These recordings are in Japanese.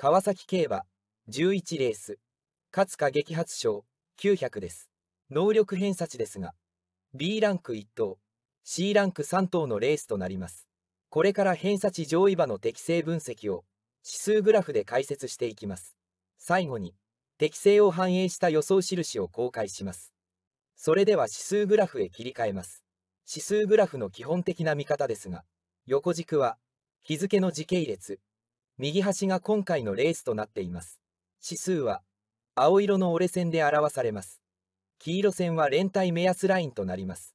川崎競馬11レース勝つか激発賞900です能力偏差値ですが B ランク1等 C ランク3等のレースとなりますこれから偏差値上位馬の適正分析を指数グラフで解説していきます最後に適正を反映した予想印を公開しますそれでは指数グラフへ切り替えます指数グラフの基本的な見方ですが横軸は日付の時系列右端が今回のレースとなっています。指数は、青色の折れ線で表されます。黄色線は連帯目安ラインとなります。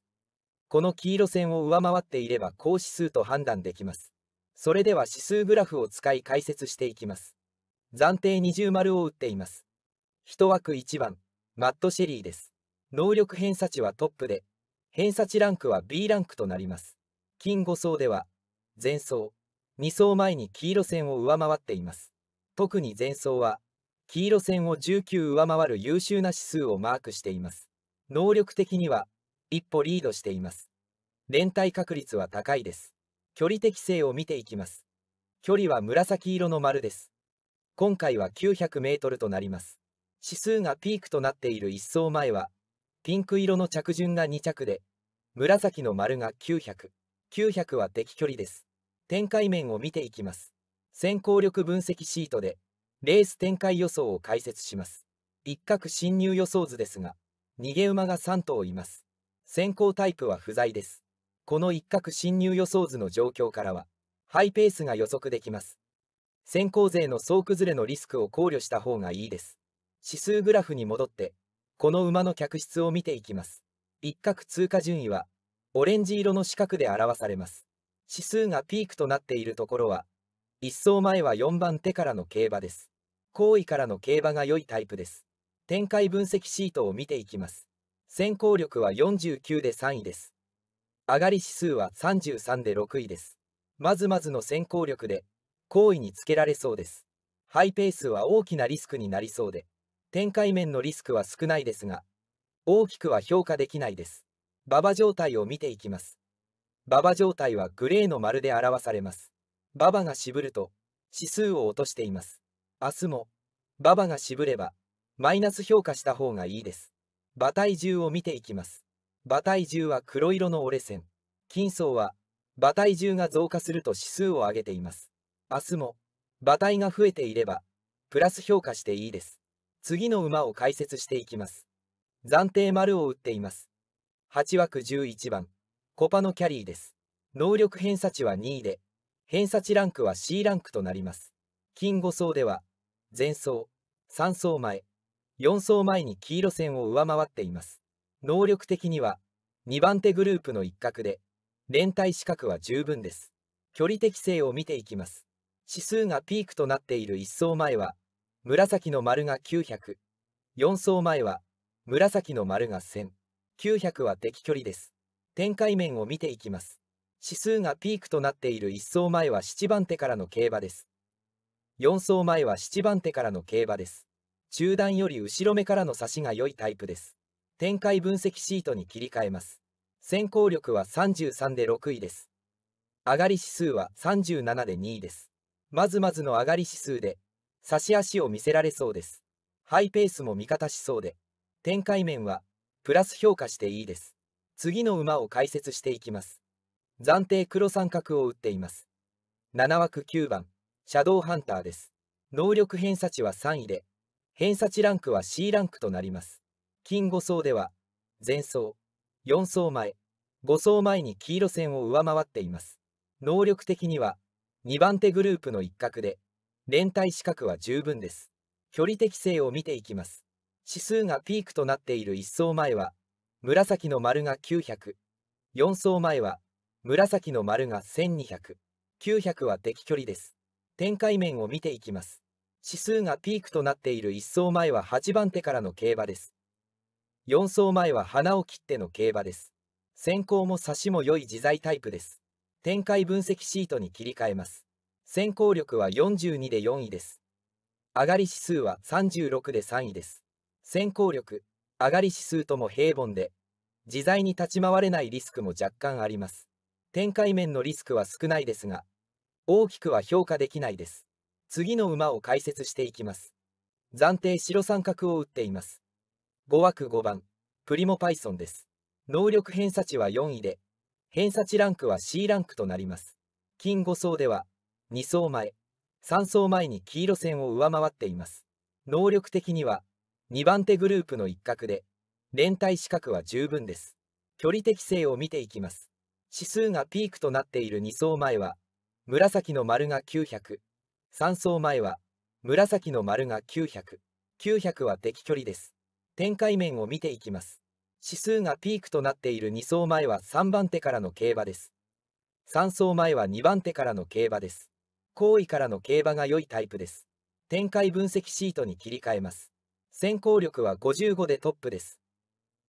この黄色線を上回っていれば高指数と判断できます。それでは指数グラフを使い解説していきます。暫定二重丸を打っています。1枠1番、マットシェリーです。能力偏差値はトップで、偏差値ランクは B ランクとなります。金5層では、前走、2走前に黄色線を上回っています。特に前走は、黄色線を19上回る優秀な指数をマークしています。能力的には、一歩リードしています。連帯確率は高いです。距離適性を見ていきます。距離は紫色の丸です。今回は900メートルとなります。指数がピークとなっている1走前は、ピンク色の着順が2着で、紫の丸が900、900は適距離です。展開面を見ていきます。先行力分析シートで、レース展開予想を解説します。一角進入予想図ですが、逃げ馬が3頭います。先行タイプは不在です。この一角進入予想図の状況からは、ハイペースが予測できます。先行勢の総崩れのリスクを考慮した方がいいです。指数グラフに戻って、この馬の客室を見ていきます。一角通過順位は、オレンジ色の四角で表されます。指数がピークとなっているところは、一走前は4番手からの競馬です。後位からの競馬が良いタイプです。展開分析シートを見ていきます。先行力は49で3位です。上がり指数は33で6位です。まずまずの先行力で、後位につけられそうです。ハイペースは大きなリスクになりそうで、展開面のリスクは少ないですが、大きくは評価できないです。馬場状態を見ていきます。馬場状態はグレーの丸で表されます。馬場が渋ると、指数を落としています。明日も、馬場が渋れば、マイナス評価した方がいいです。馬体重を見ていきます。馬体重は黒色の折れ線。金層は、馬体重が増加すると指数を上げています。明日も、馬体が増えていれば、プラス評価していいです。次の馬を解説していきます。暫定丸を打っています。8枠11番。コパのキャリーです。能力偏差値は2位で、偏差値ランクは C ランクとなります。金5層では、前層、3層前、4層前に黄色線を上回っています。能力的には、2番手グループの一角で、連帯資格は十分です。距離適性を見ていきます。指数がピークとなっている1層前は、紫の丸が900、4層前は、紫の丸が1000、900は敵距離です。展開面を見ていきます。指数がピークとなっている1走前は7番手からの競馬です。4走前は7番手からの競馬です。中段より後ろ目からの差しが良いタイプです。展開分析シートに切り替えます。先行力は33で6位です。上がり指数は37で2位です。まずまずの上がり指数で、差し足を見せられそうです。ハイペースも味方しそうで、展開面は、プラス評価していいです。次の馬を解説していきます。暫定黒三角を打っています。7枠9番、シャドウハンターです。能力偏差値は3位で、偏差値ランクは C ランクとなります。金5層では、前層4層前、5層前に黄色線を上回っています。能力的には、2番手グループの一角で、連帯資格は十分です。距離適性を見ていきます。指数がピークとなっている1層前は、紫の丸が900。4層前は、紫の丸が1200。900は敵距離です。展開面を見ていきます。指数がピークとなっている1層前は8番手からの競馬です。4層前は花を切っての競馬です。先行も差しも良い自在タイプです。展開分析シートに切り替えます。先行力は42で4位です。上がり指数は36で3位です。先行力、上がり指数とも平凡で、自在に立ち回れないリスクも若干あります。展開面のリスクは少ないですが、大きくは評価できないです。次の馬を解説していきます。暫定白三角を打っています。5枠5番、プリモパイソンです。能力偏差値は4位で、偏差値ランクは C ランクとなります。金5層では、2層前、3層前に黄色線を上回っています。能力的には、2番手グループの一角で、連帯資格は十分です。距離適性を見ていきます。指数がピークとなっている2層前は、紫の丸が900、3層前は、紫の丸が900、900は適距離です。展開面を見ていきます。指数がピークとなっている2層前は3番手からの競馬です。3層前は2番手からの競馬です。後位からの競馬が良いタイプです。展開分析シートに切り替えます。先行力は55でトップです。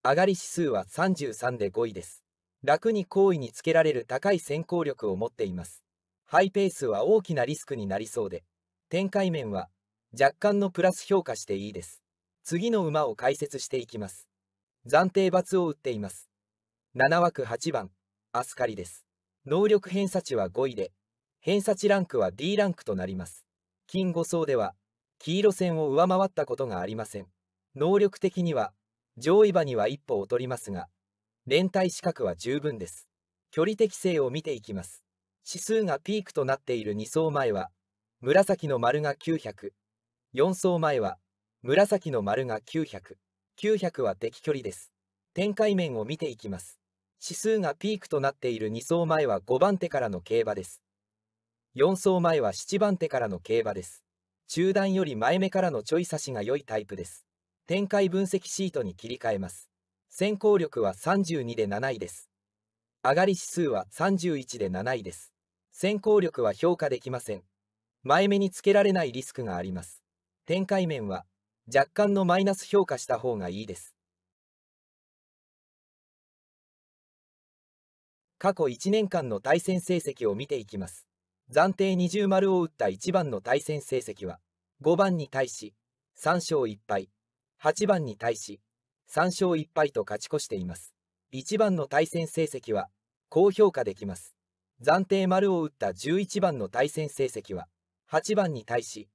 上がり指数は33で5位です。楽に好位につけられる高い先行力を持っています。ハイペースは大きなリスクになりそうで、展開面は若干のプラス評価していいです。次の馬を解説していきます。暫定罰を打っています。7枠8番、アスカリです。能力偏差値は5位で、偏差値ランクは D ランクとなります。金5層では、黄色線を上回ったことがありません。能力的には、上位馬には一歩劣りますが、連帯資格は十分です。距離適性を見ていきます。指数がピークとなっている2走前は、紫の丸が900、4走前は、紫の丸が900、900は敵距離です。展開面を見ていきます。指数がピークとなっている2走前は5番手からの競馬です。4走前は7番手からの競馬です。中段より前目からのちょい差しが良いタイプです。展開分析シートに切り替えます。先行力は32で7位です。上がり指数は31で7位です。先行力は評価できません。前目につけられないリスクがあります。展開面は若干のマイナス評価した方がいいです。過去1年間の対戦成績を見ていきます。暫定20丸を打った1番の対戦成績は、5番に対し、3勝1敗、8番に対し、3勝1敗と勝ち越しています。1番の対戦成績は、高評価できます。暫定丸を打った11番の対戦成績は、8番に対し、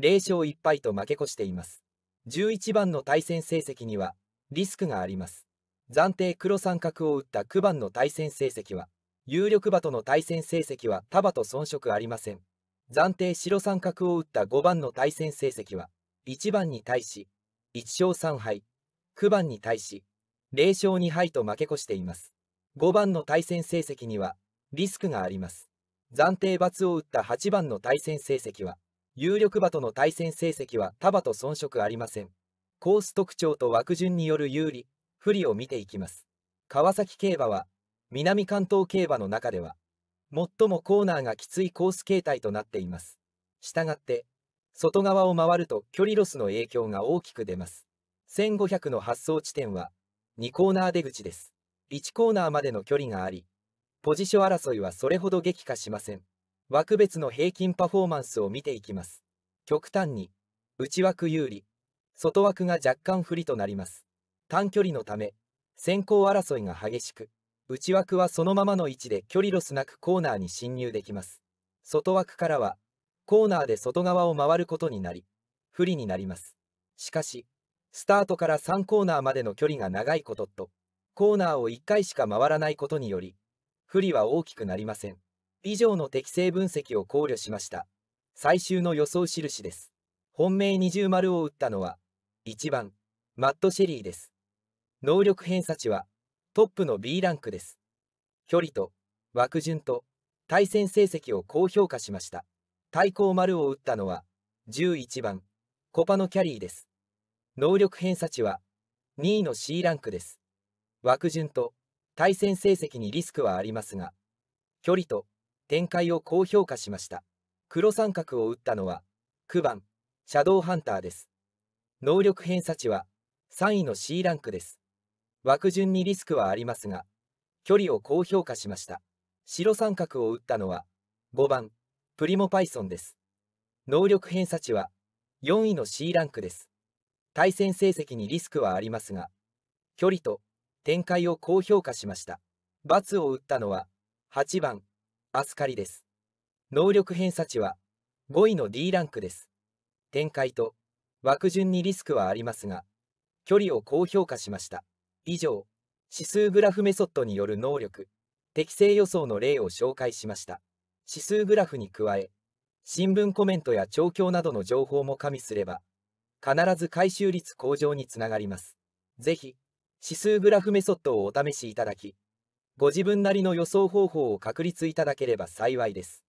0勝1敗と負け越しています。11番の対戦成績には、リスクがあります。暫定黒三角を打った9番の対戦成績は、有力馬との対戦成績は他馬と遜色ありません。暫定白三角を打った5番の対戦成績は、1番に対し、1勝3敗、9番に対し、0勝2敗と負け越しています。5番の対戦成績には、リスクがあります。暫定罰を打った8番の対戦成績は、有力馬との対戦成績は他馬と遜色ありません。コース特徴と枠順による有利、不利を見ていきます。川崎競馬は、南関東競馬の中では、最もコーナーがきついコース形態となっています。したがって、外側を回ると距離ロスの影響が大きく出ます。1500の発送地点は、2コーナー出口です。1コーナーまでの距離があり、ポジション争いはそれほど激化しません。枠別の平均パフォーマンスを見ていきます。極端に、内枠有利、外枠が若干不利となります。短距離のため、先行争いが激しく、内枠はそのままの位置で距離ロスなくコーナーに進入できます。外枠からは、コーナーで外側を回ることになり、不利になります。しかし、スタートから3コーナーまでの距離が長いことと、コーナーを1回しか回らないことにより、不利は大きくなりません。以上の適正分析を考慮しました。最終の予想印です。本命二重丸を打ったのは、1番、マット・シェリーです。能力偏差値は、トップの B ランクです。距離と枠順と対戦成績を高評価しました。対抗丸を打ったのは11番コパのキャリーです。能力偏差値は2位の C ランクです。枠順と対戦成績にリスクはありますが、距離と展開を高評価しました。黒三角を打ったのは9番シャドウハンターです。能力偏差値は3位の C ランクです。枠順にリスクはありますが、距離を高評価しました。白三角を打ったのは、5番、プリモパイソンです。能力偏差値は、4位の C ランクです。対戦成績にリスクはありますが、距離と展開を高評価しました。×を打ったのは、8番、アスカリです。能力偏差値は、5位の D ランクです。展開と枠順にリスクはありますが、距離を高評価しました。以上、指数グラフメソッドによる能力、適正予想の例を紹介しました。指数グラフに加え、新聞コメントや調教などの情報も加味すれば、必ず回収率向上につながります。ぜひ、指数グラフメソッドをお試しいただき、ご自分なりの予想方法を確立いただければ幸いです。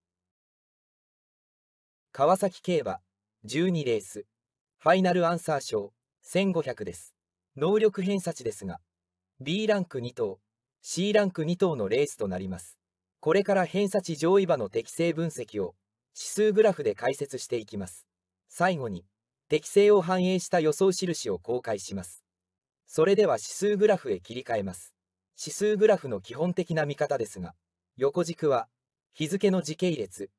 川崎競馬、12レース、ファイナルアンサー賞、1500です。能力偏差値ですが、B ランク2頭、C ランク2頭のレースとなります。これから偏差値上位馬の適正分析を指数グラフで解説していきます。最後に、適正を反映した予想印を公開します。それでは指数グラフへ切り替えます。指数グラフの基本的な見方ですが、横軸は日付の時系列、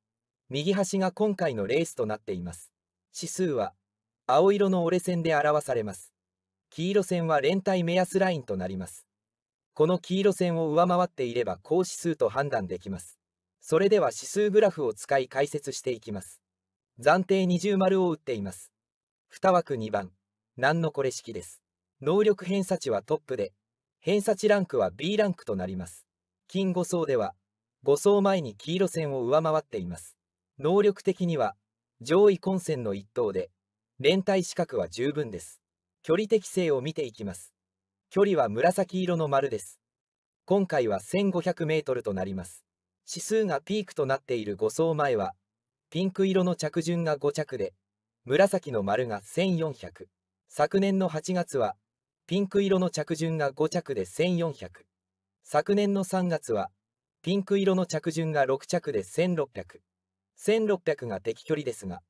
右端が今回のレースとなっています。指数は青色の折れ線で表されます。黄色線は連帯目安ラインとなります。この黄色線を上回っていれば高指数と判断できます。それでは指数グラフを使い解説していきます。暫定二重丸を打っています。2枠2番。何のこれ式です。能力偏差値はトップで、偏差値ランクは B ランクとなります。金5層では、5層前に黄色線を上回っています。能力的には、上位混戦の1等で、連帯資格は十分です。距離適性を見ていきます。距離は紫色の丸です。今回は 1500m となります。指数がピークとなっている5層前は、ピンク色の着順が5着で、紫の丸が1400。昨年の8月は、ピンク色の着順が5着で1400。昨年の3月は、ピンク色の着順が6着で1600。1600が敵距離ですが、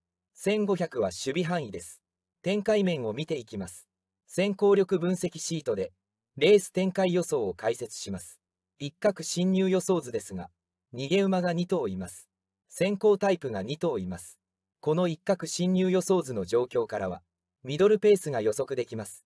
1500は守備範囲です。展開面を見ていきます。先行力分析シートで、レース展開予想を解説します。一角侵入予想図ですが、逃げ馬が2頭います。先行タイプが2頭います。この一角侵入予想図の状況からは、ミドルペースが予測できます。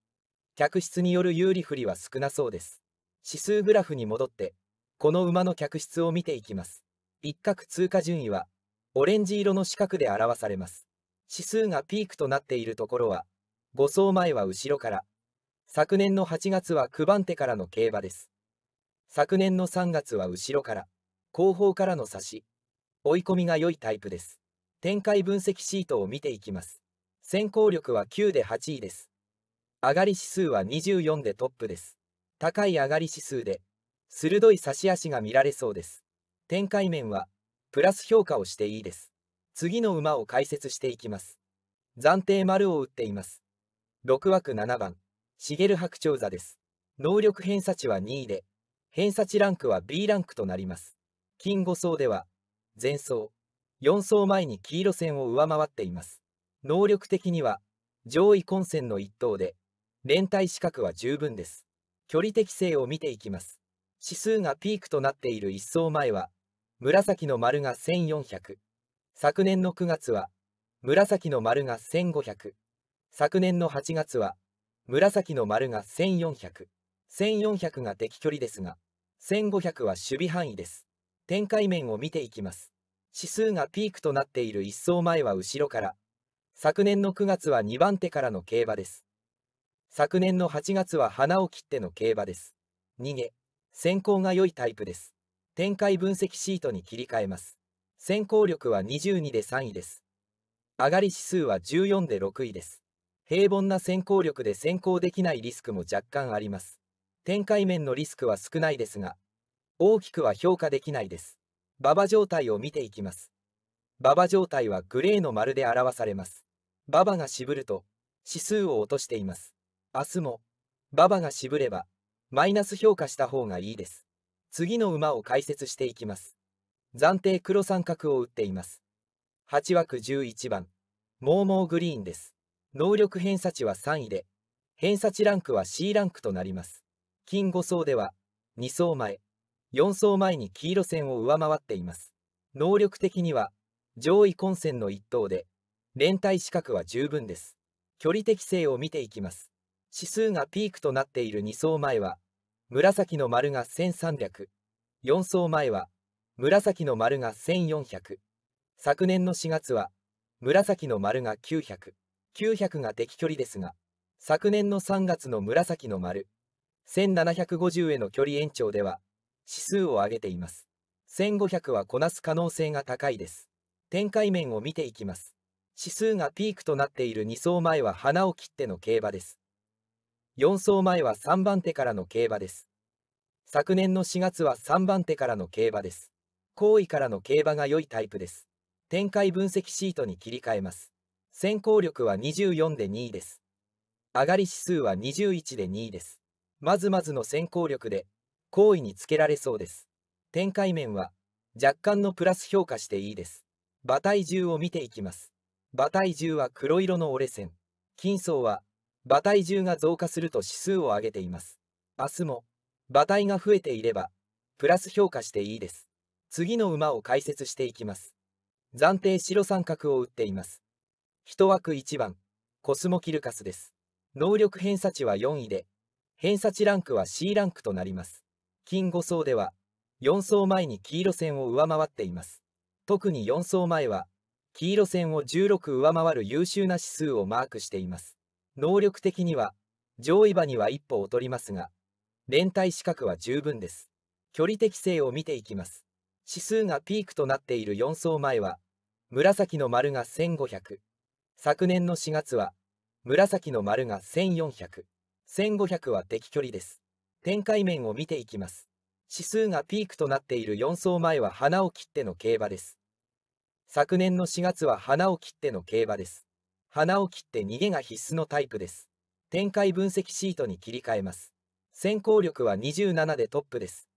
客室による有利不利は少なそうです。指数グラフに戻って、この馬の客室を見ていきます。一角通過順位は、オレンジ色の四角で表されます。指数がピークとなっているところは、五走前は後ろから、昨年の8月は9番手からの競馬です。昨年の3月は後ろから、後方からの差し、追い込みが良いタイプです。展開分析シートを見ていきます。先行力は9で8位です。上がり指数は24でトップです。高い上がり指数で、鋭い差し足が見られそうです。展開面は、プラス評価をしていいです。次の馬を解説していきます。暫定丸を打っています。6枠7番、茂白鳥座です。能力偏差値は2位で、偏差値ランクは B ランクとなります。金5層では、前層、4層前に黄色線を上回っています。能力的には、上位混戦の1等で、連帯資格は十分です。距離適性を見ていきます。指数がピークとなっている1層前は、紫の丸が1400、昨年の9月は紫の丸が1500昨年の8月は紫の丸が1400 1400が敵距離ですが1500は守備範囲です展開面を見ていきます指数がピークとなっている1走前は後ろから昨年の9月は2番手からの競馬です昨年の8月は花を切っての競馬です逃げ先行が良いタイプです展開分析シートに切り替えます先行力は22で3位です。上がり指数は14で6位です。平凡な先行力で先行できないリスクも若干あります。展開面のリスクは少ないですが、大きくは評価できないです。馬場状態を見ていきます。馬場状態はグレーの丸で表されます。馬場が渋ると、指数を落としています。明日も、馬場が渋れば、マイナス評価した方がいいです。次の馬を解説していきます。暫定黒三角を打っています。8枠11番、モーモーグリーンです。能力偏差値は3位で、偏差値ランクは C ランクとなります。金5層では、2層前、4層前に黄色線を上回っています。能力的には、上位混戦の一等で、連帯資格は十分です。距離適性を見ていきます。指数がピークとなっている2層前は、紫の丸が1300、4層前は紫の丸が1400昨年の4月は紫の丸が900900 900が敵距離ですが昨年の3月の紫の丸1750への距離延長では指数を上げています1500はこなす可能性が高いです展開面を見ていきます指数がピークとなっている2層前は花を切っての競馬です4層前は3番手からの競馬です昨年の4月は3番手からの競馬です好位からの競馬が良いタイプです。展開分析シートに切り替えます。先行力は24で2位です。上がり指数は21で2位です。まずまずの先行力で、好位につけられそうです。展開面は、若干のプラス評価していいです。馬体重を見ていきます。馬体重は黒色の折れ線。金層は、馬体重が増加すると指数を上げています。明日も、馬体が増えていれば、プラス評価していいです。次の馬を解説していきます。暫定白三角を打っています。1枠1番、コスモキルカスです。能力偏差値は4位で、偏差値ランクは C ランクとなります。金5層では、4層前に黄色線を上回っています。特に4層前は、黄色線を16上回る優秀な指数をマークしています。能力的には、上位馬には一歩劣りますが、連帯資格は十分です。距離適性を見ていきます。指数がピークとなっている4層前は、紫の丸が1500。昨年の4月は、紫の丸が1400。1500は敵距離です。展開面を見ていきます。指数がピークとなっている4層前は花を切っての競馬です。昨年の4月は花を切っての競馬です。花を切って逃げが必須のタイプです。展開分析シートに切り替えます。先行力は27でトップです。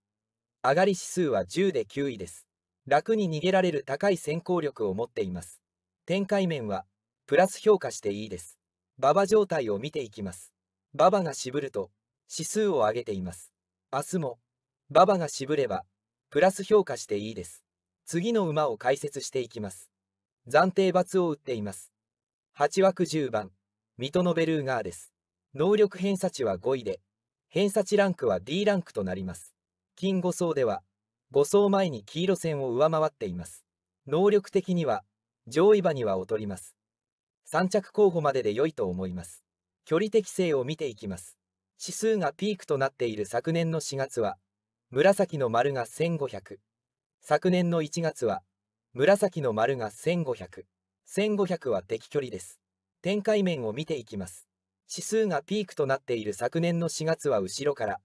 上がり指数は10で9位です。楽に逃げられる高い先行力を持っています。展開面は、プラス評価していいです。馬場状態を見ていきます。馬場が渋ると、指数を上げています。明日も、馬場が渋れば、プラス評価していいです。次の馬を解説していきます。暫定罰を打っています。8枠10番、水戸のベルーガーです。能力偏差値は5位で、偏差値ランクは D ランクとなります。金5層では5層前に黄色線を上回っています能力的には上位馬には劣ります3着候補までで良いと思います距離適性を見ていきます指数がピークとなっている昨年の4月は紫の丸が1500昨年の1月は紫の丸が1500 1500は敵距離です展開面を見ていきます指数がピークとなっている昨年の4月は後ろから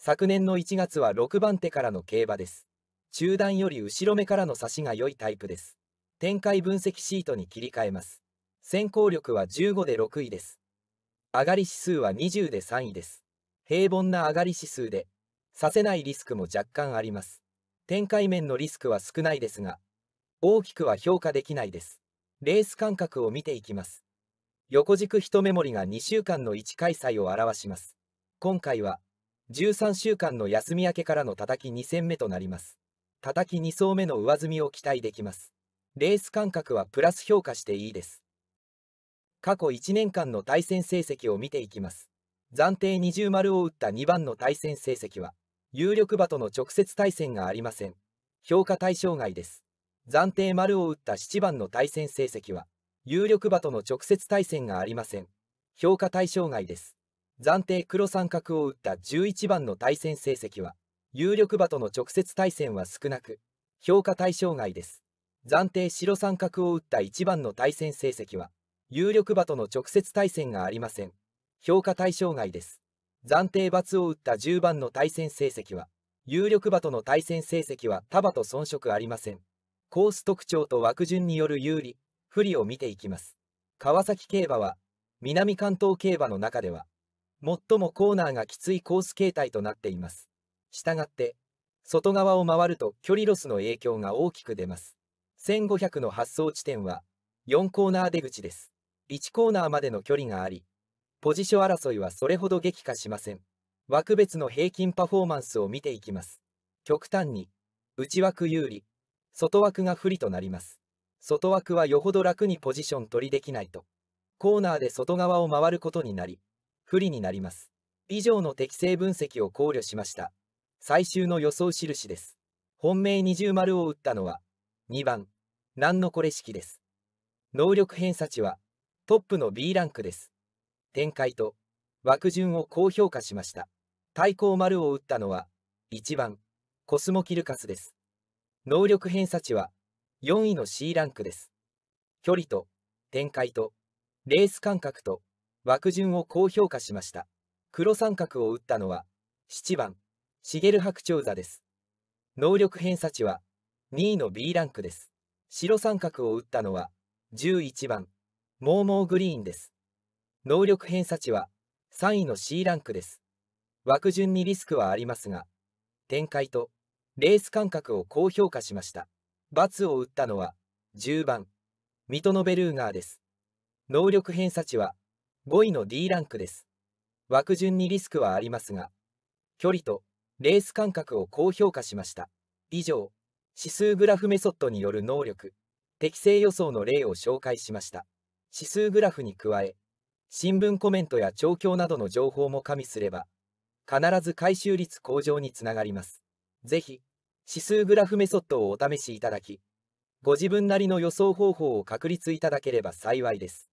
昨年の1月は6番手からの競馬です。中段より後ろ目からの差しが良いタイプです。展開分析シートに切り替えます。先行力は15で6位です。上がり指数は20で3位です。平凡な上がり指数で、させないリスクも若干あります。展開面のリスクは少ないですが、大きくは評価できないです。レース間隔を見ていきます。横軸一目盛りが2週間の1開催を表します。今回は、13週間の休み明けからの叩き2戦目となります。叩き2層目の上積みを期待できます。レース間隔はプラス評価していいです。過去1年間の対戦成績を見ていきます。暫定20丸を打った2番の対戦成績は、有力馬との直接対戦がありません。評価対象外です。暫定丸を打った7番の対戦成績は、有力馬との直接対戦がありません。評価対象外です。暫定黒三角を打った11番の対戦成績は、有力馬との直接対戦は少なく、評価対象外です。暫定白三角を打った1番の対戦成績は、有力馬との直接対戦がありません。評価対象外です。暫定×を打った10番の対戦成績は、有力馬との対戦成績は束と遜色ありません。コース特徴と枠順による有利、不利を見ていきます。川崎競馬は、南関東競馬の中では、最もコーナーがきついコース形態となっています。したがって、外側を回ると距離ロスの影響が大きく出ます。1500の発送地点は4コーナー出口です。1コーナーまでの距離があり、ポジション争いはそれほど激化しません。枠別の平均パフォーマンスを見ていきます。極端に、内枠有利、外枠が不利となります。外枠はよほど楽にポジション取りできないと、コーナーで外側を回ることになり、不利になります。以上の適正分析を考慮しました。最終の予想印です。本命二重丸を打ったのは、2番、何のこれ式です。能力偏差値は、トップの B ランクです。展開と、枠順を高評価しました。対抗丸を打ったのは、1番、コスモキルカスです。能力偏差値は、4位の C ランクです。距離と、展開と、レース間隔と、枠順を高評価しました黒三角を打ったのは7番茂白鳥座です能力偏差値は2位の B ランクです白三角を打ったのは11番モーモーグリーンです能力偏差値は3位の C ランクです枠順にリスクはありますが展開とレース間隔を高評価しました×を打ったのは10番ミトノベルーガーです能力偏差値は5位の D ランクです。枠順にリスクはありますが、距離とレース間隔を高評価しました。以上、指数グラフメソッドによる能力、適正予想の例を紹介しました。指数グラフに加え、新聞コメントや調教などの情報も加味すれば、必ず回収率向上につながります。ぜひ、指数グラフメソッドをお試しいただき、ご自分なりの予想方法を確立いただければ幸いです。